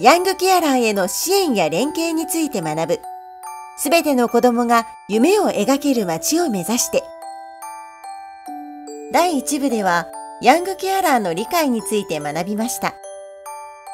ヤングケアラーへの支援や連携について学ぶ、すべての子供が夢を描ける街を目指して。第1部では、ヤングケアラーの理解について学びました。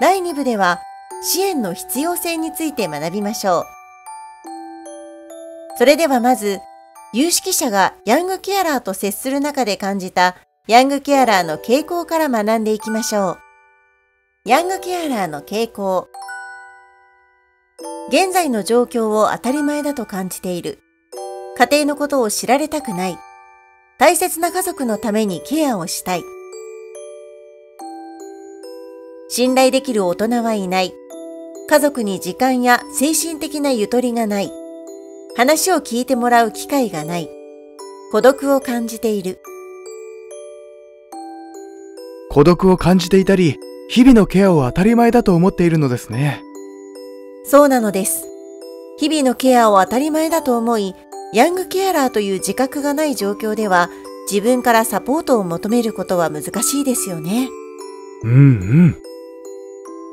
第2部では、支援の必要性について学びましょう。それではまず、有識者がヤングケアラーと接する中で感じたヤングケアラーの傾向から学んでいきましょう。ヤングケアラーの傾向現在の状況を当たり前だと感じている家庭のことを知られたくない大切な家族のためにケアをしたい信頼できる大人はいない家族に時間や精神的なゆとりがない話を聞いてもらう機会がない孤独を感じている孤独を感じていたり日々のケアを当たり前だと思っているのですね。そうなのです。日々のケアを当たり前だと思い、ヤングケアラーという自覚がない状況では、自分からサポートを求めることは難しいですよね。うんうん。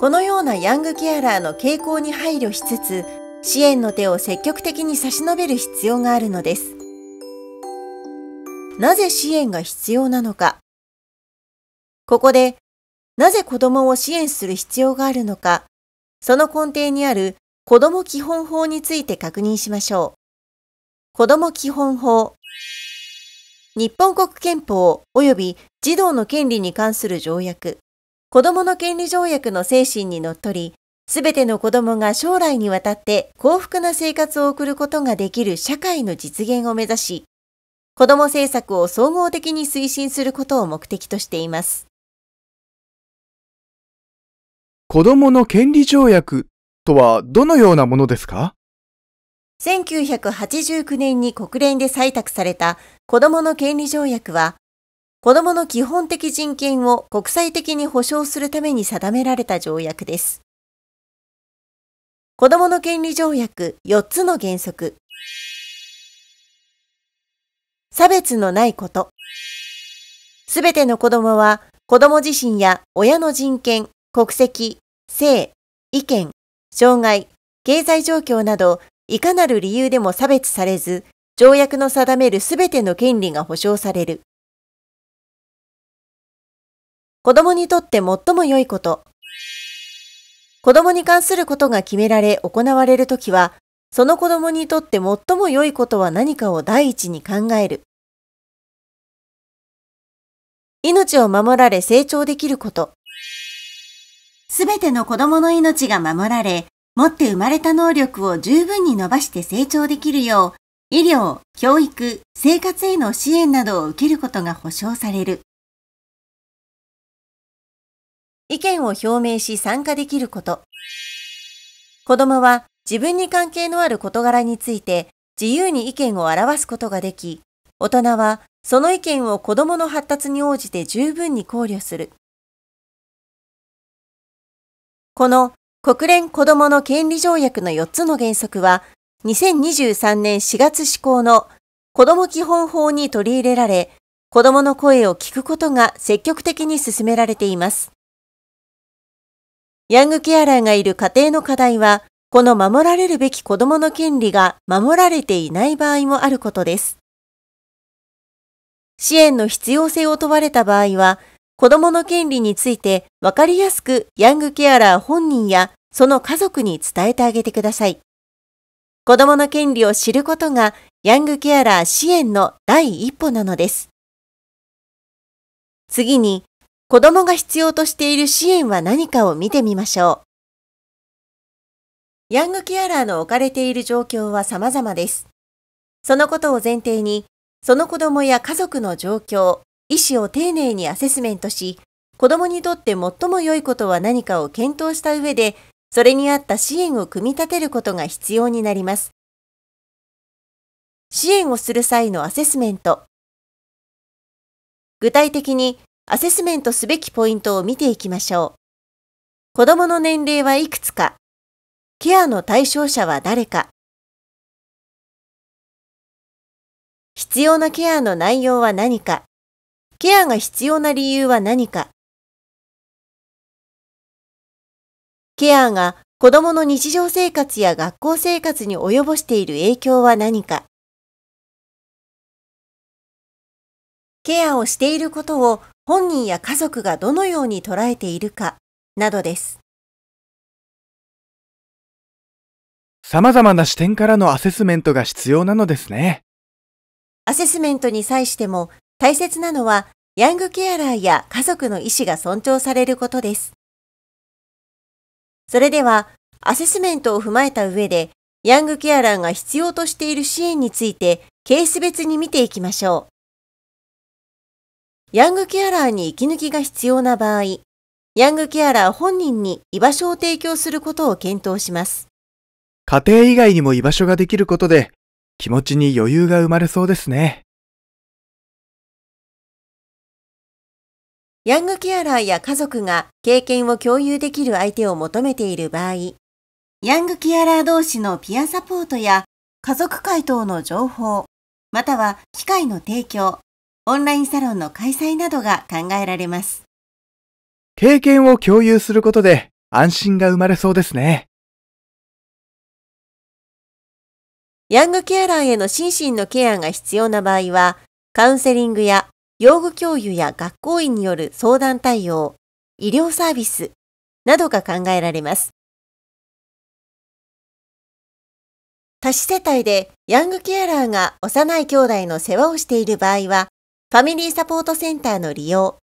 このようなヤングケアラーの傾向に配慮しつつ、支援の手を積極的に差し伸べる必要があるのです。なぜ支援が必要なのか。ここでなぜ子供を支援する必要があるのか、その根底にある子供基本法について確認しましょう。子供基本法。日本国憲法及び児童の権利に関する条約。子供の権利条約の精神にのっとり、すべての子供が将来にわたって幸福な生活を送ることができる社会の実現を目指し、子ども政策を総合的に推進することを目的としています。子供の権利条約とはどのようなものですか1989年に国連で採択された子供の権利条約は、子供の基本的人権を国際的に保障するために定められた条約です。子供の権利条約4つの原則。差別のないこと。すべての子供は子供自身や親の人権、国籍、性、意見、障害、経済状況など、いかなる理由でも差別されず、条約の定めるすべての権利が保障される。子供にとって最も良いこと。子供に関することが決められ行われるときは、その子供にとって最も良いことは何かを第一に考える。命を守られ成長できること。すべての子供の命が守られ、持って生まれた能力を十分に伸ばして成長できるよう、医療、教育、生活への支援などを受けることが保障される。意見を表明し参加できること。子供は自分に関係のある事柄について自由に意見を表すことができ、大人はその意見を子供の発達に応じて十分に考慮する。この国連子どもの権利条約の4つの原則は、2023年4月施行の子ども基本法に取り入れられ、子どもの声を聞くことが積極的に進められています。ヤングケアラーがいる家庭の課題は、この守られるべき子どもの権利が守られていない場合もあることです。支援の必要性を問われた場合は、子供の権利について分かりやすくヤングケアラー本人やその家族に伝えてあげてください。子供の権利を知ることがヤングケアラー支援の第一歩なのです。次に、子供が必要としている支援は何かを見てみましょう。ヤングケアラーの置かれている状況は様々です。そのことを前提に、その子供や家族の状況、医師を丁寧にアセスメントし、子どもにとって最も良いことは何かを検討した上で、それに合った支援を組み立てることが必要になります。支援をする際のアセスメント。具体的にアセスメントすべきポイントを見ていきましょう。子供の年齢はいくつか、ケアの対象者は誰か、必要なケアの内容は何か、ケアが必要な理由は何かケアが子供の日常生活や学校生活に及ぼしている影響は何かケアをしていることを本人や家族がどのように捉えているかなどです。様々な視点からのアセスメントが必要なのですね。アセスメントに際しても大切なのは、ヤングケアラーや家族の意思が尊重されることです。それでは、アセスメントを踏まえた上で、ヤングケアラーが必要としている支援について、ケース別に見ていきましょう。ヤングケアラーに息抜きが必要な場合、ヤングケアラー本人に居場所を提供することを検討します。家庭以外にも居場所ができることで、気持ちに余裕が生まれそうですね。ヤングケアラーや家族が経験を共有できる相手を求めている場合、ヤングケアラー同士のピアサポートや家族会等の情報、または機会の提供、オンラインサロンの開催などが考えられます。経験を共有することで安心が生まれそうですね。ヤングケアラーへの心身のケアが必要な場合は、カウンセリングや用具教諭や学校員による相談対応、医療サービスなどが考えられます。多子世帯でヤングケアラーが幼い兄弟の世話をしている場合は、ファミリーサポートセンターの利用、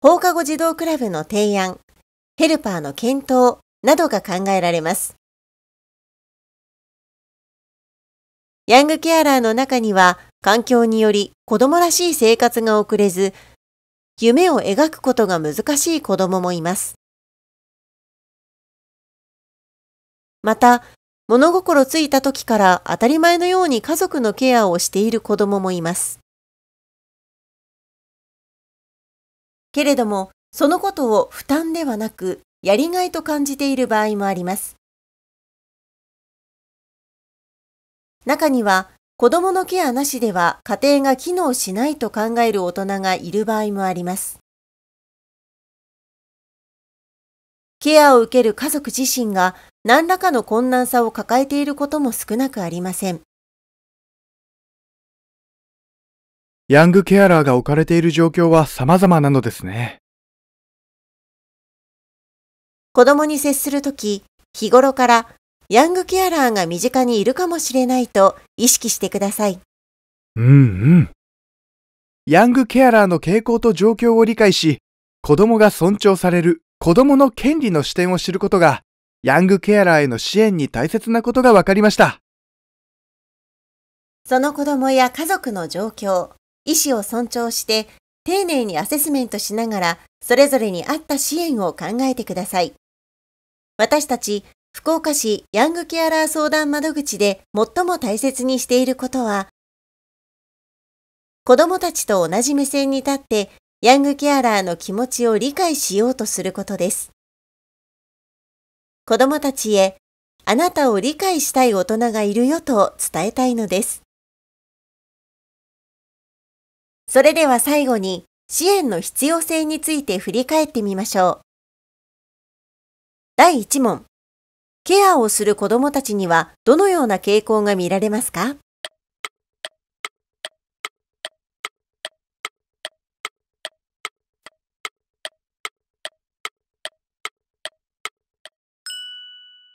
放課後児童クラブの提案、ヘルパーの検討などが考えられます。ヤングケアラーの中には、環境により子供らしい生活が送れず、夢を描くことが難しい子供もいます。また、物心ついた時から当たり前のように家族のケアをしている子供もいます。けれども、そのことを負担ではなく、やりがいと感じている場合もあります。中には、子供のケアなしでは家庭が機能しないと考える大人がいる場合もあります。ケアを受ける家族自身が何らかの困難さを抱えていることも少なくありません。ヤングケアラーが置かれている状況は様々なのですね。子供に接するとき、日頃からヤングケアラーが身近にいるかもしれないと意識してください。うんうん。ヤングケアラーの傾向と状況を理解し、子供が尊重される子供の権利の視点を知ることが、ヤングケアラーへの支援に大切なことが分かりました。その子供や家族の状況、意思を尊重して、丁寧にアセスメントしながら、それぞれに合った支援を考えてください。私たち福岡市ヤングケアラー相談窓口で最も大切にしていることは、子供たちと同じ目線に立ってヤングケアラーの気持ちを理解しようとすることです。子供たちへ、あなたを理解したい大人がいるよと伝えたいのです。それでは最後に支援の必要性について振り返ってみましょう。第1問ケアをする子どもたちにはどのような傾向が見られますか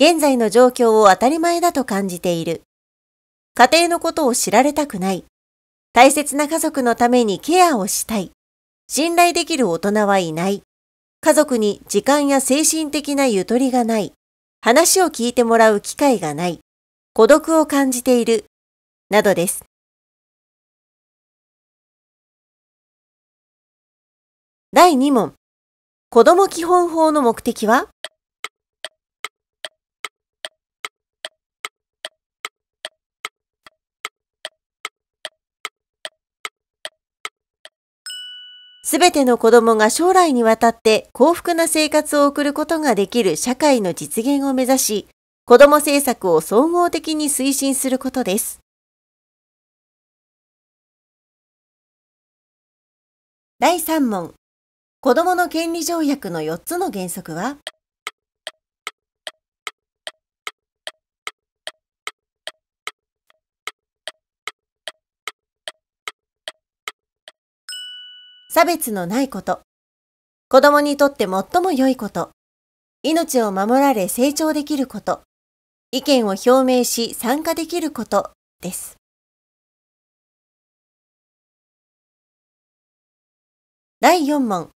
現在の状況を当たり前だと感じている。家庭のことを知られたくない。大切な家族のためにケアをしたい。信頼できる大人はいない。家族に時間や精神的なゆとりがない。話を聞いてもらう機会がない、孤独を感じている、などです。第2問、子供基本法の目的はすべての子供が将来にわたって幸福な生活を送ることができる社会の実現を目指し、子供政策を総合的に推進することです。第3問、子供の権利条約の4つの原則は差別のないこと、子供にとって最も良いこと、命を守られ成長できること、意見を表明し参加できることです。第4問。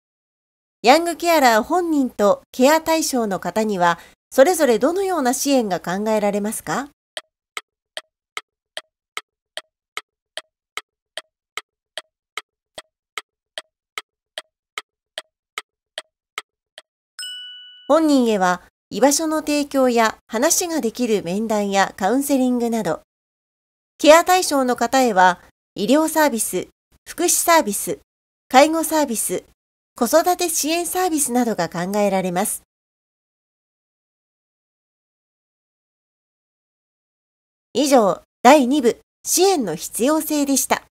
ヤングケアラー本人とケア対象の方には、それぞれどのような支援が考えられますか本人へは居場所の提供や話ができる面談やカウンセリングなど、ケア対象の方へは医療サービス、福祉サービス、介護サービス、子育て支援サービスなどが考えられます。以上、第2部、支援の必要性でした。